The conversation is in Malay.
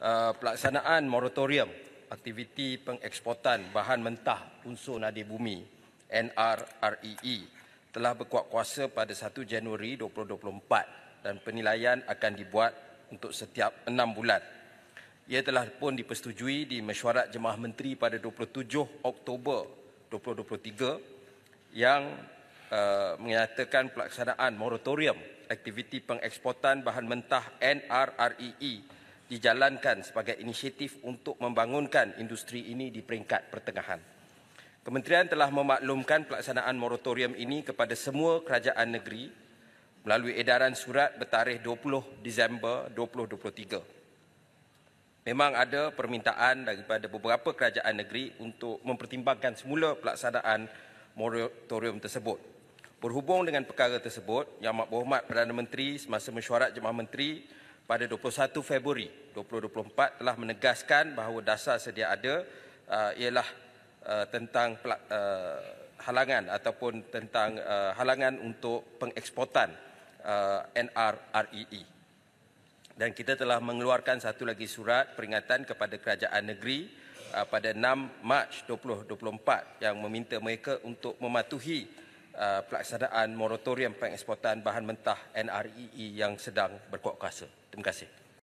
Uh, pelaksanaan moratorium aktiviti pengeksportan bahan mentah unsur nadi bumi NRREE e, telah berkuat kuasa pada 1 Januari 2024 dan penilaian akan dibuat untuk setiap 6 bulan. Ia telah pun dipersetujui di mesyuarat Jemaah Menteri pada 27 Oktober 2023 yang uh, menyatakan pelaksanaan moratorium aktiviti pengeksportan bahan mentah NRREE e dijalankan sebagai inisiatif untuk membangunkan industri ini di peringkat pertengahan. Kementerian telah memaklumkan pelaksanaan moratorium ini kepada semua kerajaan negeri melalui edaran surat bertarikh 20 Disember 2023. Memang ada permintaan daripada beberapa kerajaan negeri untuk mempertimbangkan semula pelaksanaan moratorium tersebut. Berhubung dengan perkara tersebut, Yang Amat Berhormat Perdana Menteri semasa mesyuarat Jemaah Menteri pada 21 Februari 2024 telah menegaskan bahawa dasar sedia ada uh, ialah uh, tentang uh, halangan ataupun tentang uh, halangan untuk pengeksportan uh, NRREE. E. Dan kita telah mengeluarkan satu lagi surat peringatan kepada kerajaan negeri uh, pada 6 Mac 2024 yang meminta mereka untuk mematuhi Uh, pelaksanaan moratorium pengeksportan bahan mentah NREE e yang sedang berkuat kuasa. Terima kasih.